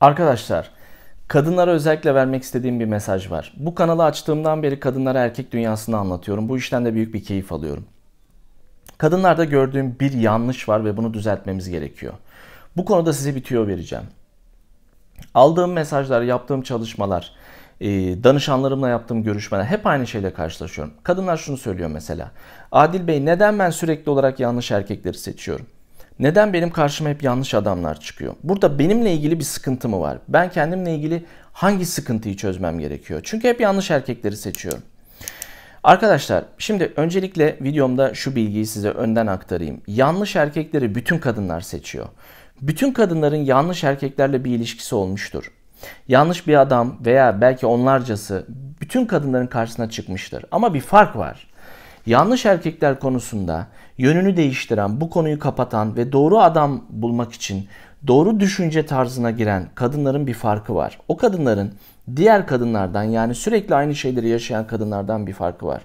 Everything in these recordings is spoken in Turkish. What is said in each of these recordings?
Arkadaşlar, kadınlara özellikle vermek istediğim bir mesaj var. Bu kanalı açtığımdan beri kadınlara erkek dünyasını anlatıyorum. Bu işten de büyük bir keyif alıyorum. Kadınlarda gördüğüm bir yanlış var ve bunu düzeltmemiz gerekiyor. Bu konuda size bir tüyo vereceğim. Aldığım mesajlar, yaptığım çalışmalar, e, danışanlarımla yaptığım görüşmeler hep aynı şeyle karşılaşıyorum. Kadınlar şunu söylüyor mesela. Adil Bey neden ben sürekli olarak yanlış erkekleri seçiyorum? Neden benim karşıma hep yanlış adamlar çıkıyor? Burada benimle ilgili bir sıkıntı mı var? Ben kendimle ilgili hangi sıkıntıyı çözmem gerekiyor? Çünkü hep yanlış erkekleri seçiyorum. Arkadaşlar şimdi öncelikle videomda şu bilgiyi size önden aktarayım. Yanlış erkekleri bütün kadınlar seçiyor. Bütün kadınların yanlış erkeklerle bir ilişkisi olmuştur. Yanlış bir adam veya belki onlarcası bütün kadınların karşısına çıkmıştır. Ama bir fark var. Yanlış erkekler konusunda yönünü değiştiren, bu konuyu kapatan ve doğru adam bulmak için doğru düşünce tarzına giren kadınların bir farkı var. O kadınların diğer kadınlardan yani sürekli aynı şeyleri yaşayan kadınlardan bir farkı var.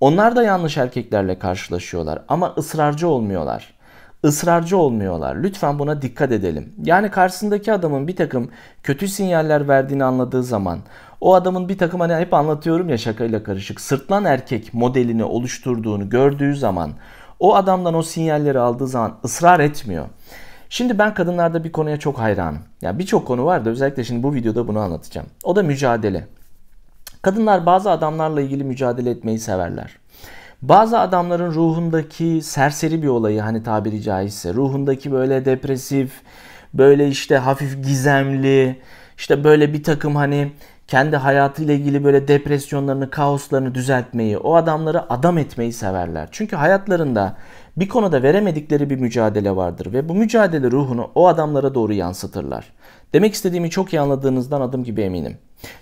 Onlar da yanlış erkeklerle karşılaşıyorlar ama ısrarcı olmuyorlar ısrarcı olmuyorlar. Lütfen buna dikkat edelim. Yani karşısındaki adamın bir takım kötü sinyaller verdiğini anladığı zaman o adamın bir takım hani hep anlatıyorum ya şakayla karışık sırtlan erkek modelini oluşturduğunu gördüğü zaman o adamdan o sinyalleri aldığı zaman ısrar etmiyor. Şimdi ben kadınlarda bir konuya çok hayranım. Ya yani birçok konu var da özellikle şimdi bu videoda bunu anlatacağım. O da mücadele. Kadınlar bazı adamlarla ilgili mücadele etmeyi severler. Bazı adamların ruhundaki serseri bir olayı hani tabiri caizse ruhundaki böyle depresif, böyle işte hafif gizemli, işte böyle bir takım hani kendi hayatıyla ilgili böyle depresyonlarını, kaoslarını düzeltmeyi, o adamları adam etmeyi severler. Çünkü hayatlarında bir konuda veremedikleri bir mücadele vardır ve bu mücadele ruhunu o adamlara doğru yansıtırlar. Demek istediğimi çok iyi anladığınızdan adım gibi eminim.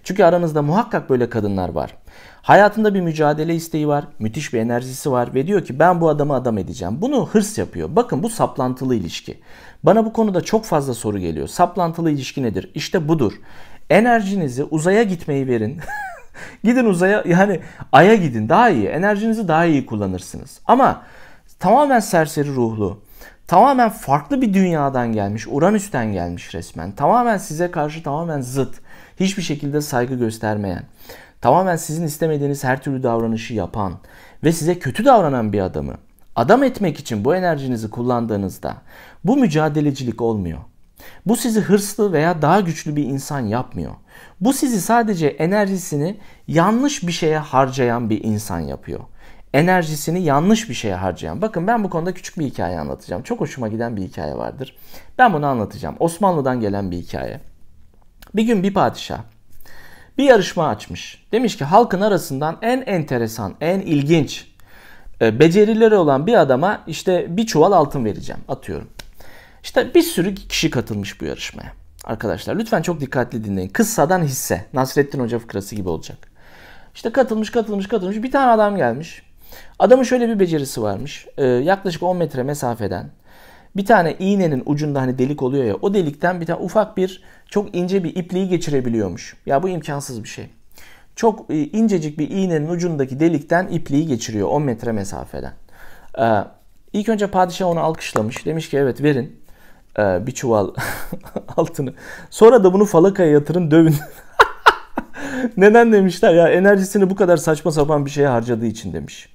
Çünkü aranızda muhakkak böyle kadınlar var. Hayatında bir mücadele isteği var, müthiş bir enerjisi var ve diyor ki ben bu adamı adam edeceğim. Bunu hırs yapıyor. Bakın bu saplantılı ilişki. Bana bu konuda çok fazla soru geliyor. Saplantılı ilişki nedir? İşte budur. Enerjinizi uzaya gitmeyi verin. gidin uzaya yani aya gidin daha iyi. Enerjinizi daha iyi kullanırsınız. Ama Tamamen serseri ruhlu. Tamamen farklı bir dünyadan gelmiş, Uranüs'ten gelmiş resmen. Tamamen size karşı tamamen zıt. Hiçbir şekilde saygı göstermeyen. Tamamen sizin istemediğiniz her türlü davranışı yapan ve size kötü davranan bir adamı adam etmek için bu enerjinizi kullandığınızda bu mücadelecilik olmuyor. Bu sizi hırslı veya daha güçlü bir insan yapmıyor. Bu sizi sadece enerjisini yanlış bir şeye harcayan bir insan yapıyor enerjisini yanlış bir şeye harcayan. Bakın ben bu konuda küçük bir hikaye anlatacağım. Çok hoşuma giden bir hikaye vardır. Ben bunu anlatacağım. Osmanlı'dan gelen bir hikaye. Bir gün bir padişah bir yarışma açmış. Demiş ki halkın arasından en enteresan, en ilginç e, becerileri olan bir adama işte bir çuval altın vereceğim atıyorum. İşte bir sürü kişi katılmış bu yarışmaya. Arkadaşlar lütfen çok dikkatli dinleyin. Kıssadan hisse. Nasrettin Hoca fıkrası gibi olacak. İşte katılmış katılmış katılmış bir tane adam gelmiş. Adamın şöyle bir becerisi varmış. Ee, yaklaşık 10 metre mesafeden bir tane iğnenin ucunda hani delik oluyor ya o delikten bir tane ufak bir çok ince bir ipliği geçirebiliyormuş. Ya bu imkansız bir şey. Çok e, incecik bir iğnenin ucundaki delikten ipliği geçiriyor 10 metre mesafeden. Ee, ilk önce padişah onu alkışlamış. Demiş ki evet verin ee, bir çuval altını. Sonra da bunu falakaya yatırın dövün. Neden demişler ya enerjisini bu kadar saçma sapan bir şeye harcadığı için demiş.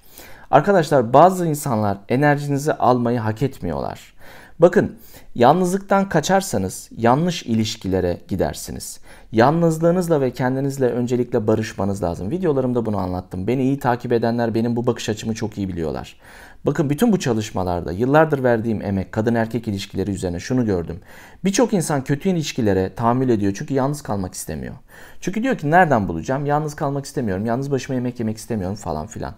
Arkadaşlar bazı insanlar enerjinizi almayı hak etmiyorlar. Bakın yalnızlıktan kaçarsanız yanlış ilişkilere gidersiniz. Yalnızlığınızla ve kendinizle öncelikle barışmanız lazım. Videolarımda bunu anlattım. Beni iyi takip edenler benim bu bakış açımı çok iyi biliyorlar. Bakın bütün bu çalışmalarda yıllardır verdiğim emek kadın erkek ilişkileri üzerine şunu gördüm. Birçok insan kötü ilişkilere tahammül ediyor çünkü yalnız kalmak istemiyor. Çünkü diyor ki nereden bulacağım? Yalnız kalmak istemiyorum. Yalnız başıma yemek yemek istemiyorum falan filan.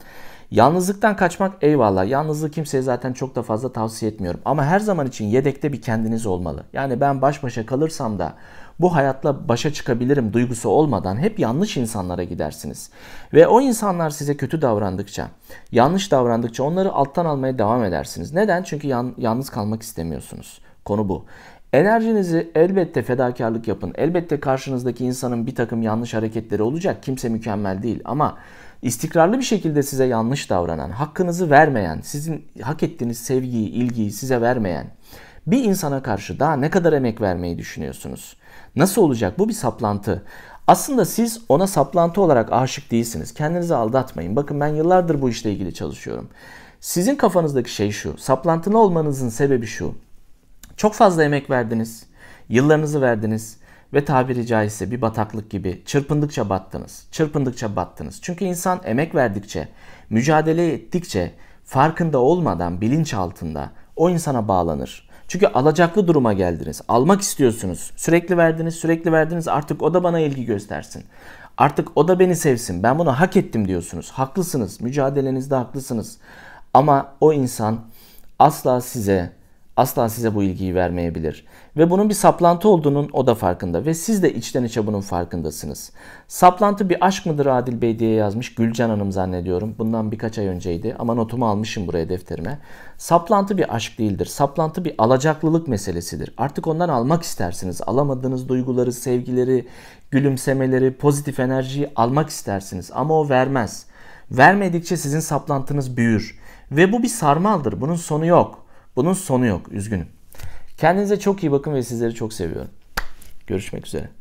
Yalnızlıktan kaçmak eyvallah. Yalnızlığı kimseye zaten çok da fazla tavsiye etmiyorum. Ama her zaman için yedekte bir kendiniz olmalı. Yani ben baş başa kalırsam da bu hayatla başa çıkabilirim duygusu olmadan hep yanlış insanlara gidersiniz. Ve o insanlar size kötü davrandıkça, yanlış davrandıkça onları alttan almaya devam edersiniz. Neden? Çünkü yan, yalnız kalmak istemiyorsunuz. Konu bu. Enerjinizi elbette fedakarlık yapın. Elbette karşınızdaki insanın bir takım yanlış hareketleri olacak. Kimse mükemmel değil ama istikrarlı bir şekilde size yanlış davranan, hakkınızı vermeyen, sizin hak ettiğiniz sevgiyi, ilgiyi size vermeyen bir insana karşı daha ne kadar emek vermeyi düşünüyorsunuz? Nasıl olacak? Bu bir saplantı. Aslında siz ona saplantı olarak aşık değilsiniz. Kendinizi aldatmayın. Bakın ben yıllardır bu işle ilgili çalışıyorum. Sizin kafanızdaki şey şu. Saplantılı olmanızın sebebi şu. Çok fazla emek verdiniz. Yıllarınızı verdiniz ve tabiri caizse bir bataklık gibi çırpındıkça battınız. Çırpındıkça battınız. Çünkü insan emek verdikçe, mücadele ettikçe farkında olmadan bilinç altında o insana bağlanır. Çünkü alacaklı duruma geldiniz. Almak istiyorsunuz. Sürekli verdiniz, sürekli verdiniz. Artık o da bana ilgi göstersin. Artık o da beni sevsin. Ben bunu hak ettim diyorsunuz. Haklısınız. Mücadelenizde haklısınız. Ama o insan asla size asla size bu ilgiyi vermeyebilir. Ve bunun bir saplantı olduğunun o da farkında ve siz de içten içe bunun farkındasınız. Saplantı bir aşk mıdır Adil Bey diye yazmış Gülcan Hanım zannediyorum. Bundan birkaç ay önceydi ama notumu almışım buraya defterime. Saplantı bir aşk değildir. Saplantı bir alacaklılık meselesidir. Artık ondan almak istersiniz. Alamadığınız duyguları, sevgileri, gülümsemeleri, pozitif enerjiyi almak istersiniz ama o vermez. Vermedikçe sizin saplantınız büyür. Ve bu bir sarmaldır. Bunun sonu yok.'' Bunun sonu yok. Üzgünüm. Kendinize çok iyi bakın ve sizleri çok seviyorum. Görüşmek üzere.